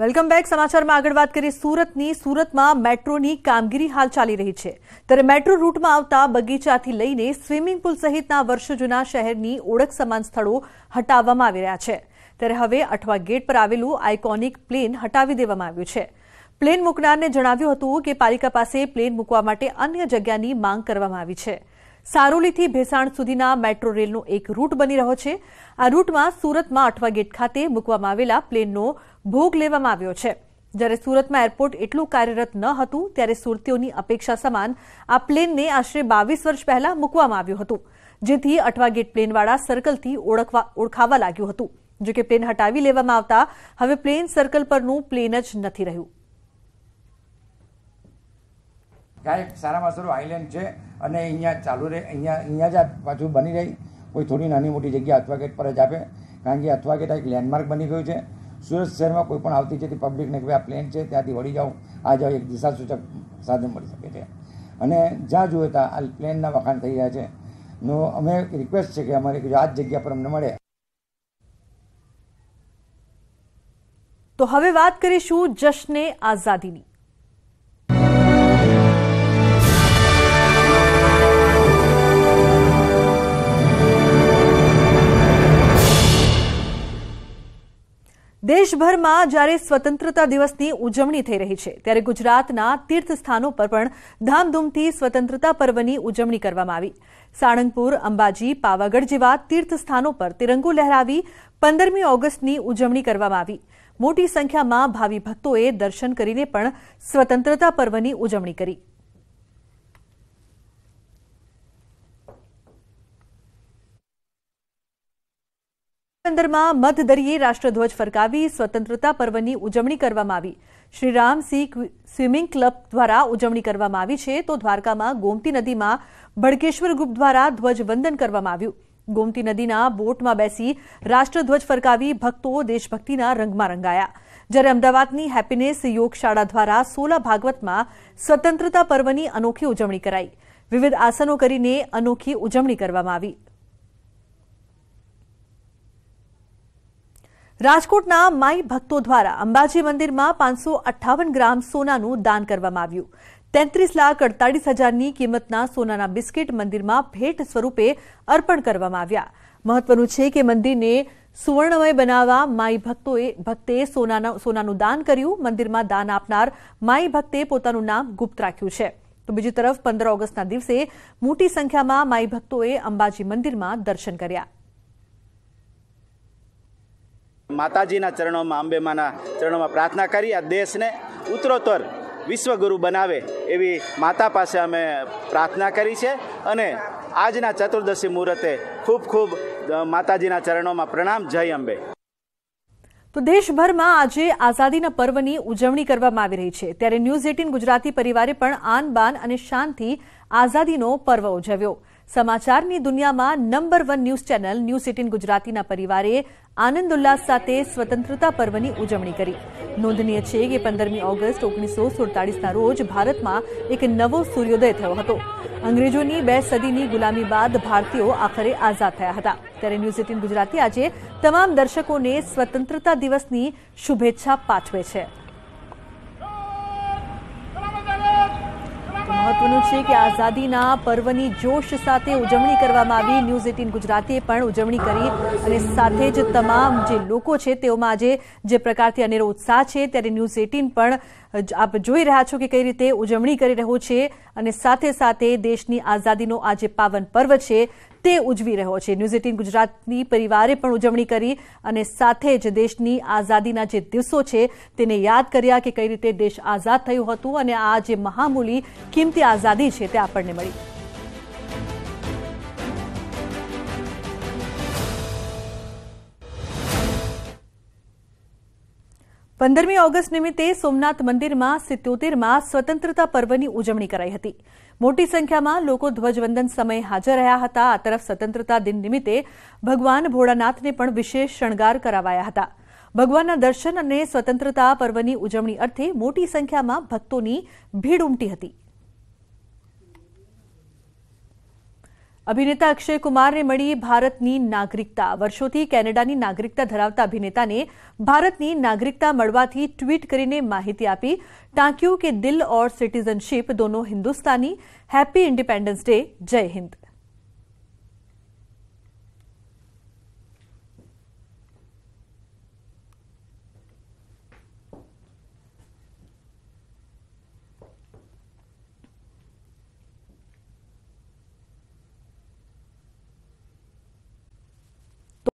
welcome back સમાચારમાં આગળ વાત કરીએ સુરતની સુરતમાં મેટ્રોની કામગીરી હાલ ચાલી રહી છે ત્યારે મેટ્રો રૂટમાં આવતા બગીચાથી લઈને સ્વિમિંગ પુલ સહિતના વર્ષો જૂના શહેરની ઓળખ સમાન સ્થળો હટાવવામાં આવી રહ્યા છે ત્યારે હવે અઠવા ગેટ પર આવેલું આઇકોનિક પ્લેન હટાવી દેવામાં આવ્યું છે પ્લેન મૂકનારને જણાવ્યું હતું કે પાલિકા પાસે પ્લેન મૂકવા માટે અન્ય જગ્યાની માંગ કરવામાં આવી છે સારોલીથી ભેસાણ સુધીના મેટ્રો રેલનો એક રૂટ બની રહ્યો છે આ રૂટમાં સુરતમાં અઠવા ગેટ ખાતે મૂકવામાં આવેલા પ્લેનનો ભોગ લેવામાં આવ્યો છે જ્યારે સુરતમાં એરપોર્ટ એટલું કાર્યરત ન હતું ત્યારે સુરતીઓની અપેક્ષા સમાન આ પ્લેનને આશરે બાવીસ વર્ષ પહેલા મૂકવામાં આવ્યું હતું જેથી અઠવા ગેટ પ્લેનવાળા સર્કલથી ઓળખવા ઓળખાવા લાગ્યું હતું કે પ્લેન હટાવી લેવામાં આવતા હવે પ્લેન સર્કલ પરનું પ્લેન જ નથી રહ્યું ક્યારેક સારામાં સારું આઈલેન્ડ છે અને અહીંયા ચાલુ રહે અહીંયા અહીંયા જ આ પાછું બની રહી કોઈ થોડી નાની મોટી જગ્યા ગેટ પર જ આપે કારણ કે ગેટ એક લેન્ડમાર્ક બની ગયું છે સુરત શહેરમાં કોઈ પણ આવતી જતી પબ્લિકને કે આ પ્લેન છે ત્યાંથી વળી જાઓ આ જાઓ એક દિશાસૂચક સાધન મળી શકે છે અને જ્યાં જોઈએ ત્યાં આ પ્લેનના વખાણ થઈ રહ્યા છે નો અમે રિક્વેસ્ટ છે કે અમારે આ જગ્યા પર અમને મળે તો હવે વાત કરીશું જશ્ને આઝાદીની દેશભરમાં જ્યારે સ્વતંત્રતા દિવસની ઉજવણી થઈ રહી છે ત્યારે ગુજરાતના તીર્થ સ્થાનો પર પણ ધામધૂમથી સ્વતંત્રતા પર્વની ઉજવણી કરવામાં આવી સાણંગપુર અંબાજી પાવાગઢ જેવા તીર્થસ્થાનો પર તિરંગો લહેરાવી પંદરમી ઓગસ્ટની ઉજવણી કરવામાં આવી મોટી સંખ્યામાં ભાવિ ભક્તોએ દર્શન કરીને પણ સ્વતંત્રતા પર્વની ઉજવણી કરી પોરબંદરમાં મધદરિયે રાષ્ટ્રધ્વજ ફરકાવી સ્વતંત્રતા પર્વની ઉજવણી કરવામાં આવી શ્રી શ્રીરામસિંહ સ્વિમિંગ ક્લબ દ્વારા ઉજવણી કરવામાં આવી છે તો દ્વારકામાં ગોમતી નદીમાં ભડકેશ્વર ગ્રુપ દ્વારા ધ્વજવંદન કરવામાં આવ્યું ગોમતી નદીના બોટમાં બેસી રાષ્ટ્રધ્વજ ફરકાવી ભક્તો દેશભક્તિના રંગમાં રંગાયા જ્યારે અમદાવાદની હેપીનેસ યોગશાળા દ્વારા સોલા ભાગવતમાં સ્વતંત્રતા પર્વની અનોખી ઉજવણી કરાઈ વિવિધ આસનો કરીને અનોખી ઉજવણી કરવામાં આવી રાજકોટના માઈ ભક્તો દ્વારા અંબાજી મંદિરમાં પાંચસો અઠ્ઠાવન ગ્રામ સોનાનું દાન કરવામાં આવ્યું તેત્રીસ લાખ અડતાલીસ હજારની કિંમતના સોનાના બિસ્કીટ મંદિરમાં ભેટ સ્વરૂપે અર્પણ કરવામાં આવ્યા મહત્વનું છે કે મંદિરને સુવર્ણમય બનાવવા માઈ ભક્તોએ ભક્તે સોનાના સોનાનું દાન કર્યું મંદિરમાં દાન આપનાર માઈ ભક્તે પોતાનું નામ ગુપ્ત રાખ્યું છે તો બીજી તરફ પંદર ઓગસ્ટના દિવસે મોટી સંખ્યામાં માઈ ભક્તોએ અંબાજી મંદિરમાં દર્શન કર્યા માતાજીના ચરણોમાં અંબેમાના ચરણોમાં પ્રાર્થના કરી આ દેશને ઉત્તરોત્તર વિશ્વગુરુ બનાવે એવી માતા પાસે અમે પ્રાર્થના કરી છે અને આજના ચતુર્દશી મુહૂર્તે ખૂબ ખૂબ માતાજીના ચરણોમાં પ્રણામ જય અંબે તો દેશભરમાં આજે આઝાદીના પર્વની ઉજવણી કરવામાં આવી રહી છે ત્યારે ન્યૂઝ એટીન ગુજરાતી પરિવારે પણ આન બાન અને શાનથી આઝાદીનો પર્વ ઉજવ્યો સમાચારની દુનિયામાં number one news channel news eighteen ગુજરાતીના પરિવારે આનંદ ઉલ્લાસ સાથે સ્વતંત્રતા પર્વની ઉજવણી કરી નોંધનીય છે કે પંદરમી ઓગસ્ટ ઓગણીસો સુડતાળીસના રોજ ભારતમાં એક નવો સૂર્યોદય થયો હતો અંગ્રેજોની બે સદીની ગુલામી બાદ ભારતીયો આખરે આઝાદ થયા હતા ત્યારે ન્યૂઝ એટીન ગુજરાતી આજે તમામ દર્શકોને સ્વતંત્રતા દિવસની શુભેચ્છા પાઠવે છે મહત્વનું છે કે આઝાદીના પર્વની જોશ સાથે ઉજવણી કરવામાં આવી ન્યૂઝ એટીન ગુજરાતીએ પણ ઉજવણી કરી અને સાથે જ તમામ જે લોકો છે તેઓમાં આજે જે પ્રકારથી અનેરો ઉત્સાહ છે ત્યારે ન્યૂઝ એટીન પણ આપ જોઈ રહ્યા છો કે કઈ રીતે ઉજવણી કરી રહ્યો છે અને સાથે સાથે દેશની આઝાદીનો આ જે પાવન પર્વ છે તે ઉજવી રહ્યો છે ન્યૂઝ એટીન ગુજરાતની પરિવારે પણ ઉજવણી કરી અને સાથે જ દેશની આઝાદીના જે દિવસો છે તેને યાદ કર્યા કે કઈ રીતે દેશ આઝાદ થયું હતું અને આ જે મહામૂલી કિંમતી આઝાદી છે તે આપણને મળી પંદરમી ઓગસ્ટ નિમિત્તે સોમનાથ મંદિરમાં સિત્યોતેરમાં સ્વતંત્રતા પર્વની ઉજવણી કરાઈ હતી મોટી સંખ્યામાં લોકો ધ્વજવંદન સમયે હાજર રહ્યા હતા આ તરફ સ્વતંત્રતા દિન નિમિત્તે ભગવાન ભોળાનાથને પણ વિશેષ શણગાર કરાવાયા હતા ભગવાનના દર્શન અને સ્વતંત્રતા પર્વની ઉજવણી અર્થે મોટી સંખ્યામાં ભક્તોની ભીડ ઉમટી હતી अभिनेता अक्षय कुमार ने मड़ी भारत की नागरिकता वर्षो थी कैनेडा की नागरिकता धरावता अभिनेता ने भारत की नागरिकता मड़वा ट्वीट कर महित आप टाक्यू के दिल और सीटिजनशीप दोनों हिंदुस्तानी हैप्पी इंडिपेंडेंस डे जय हिंद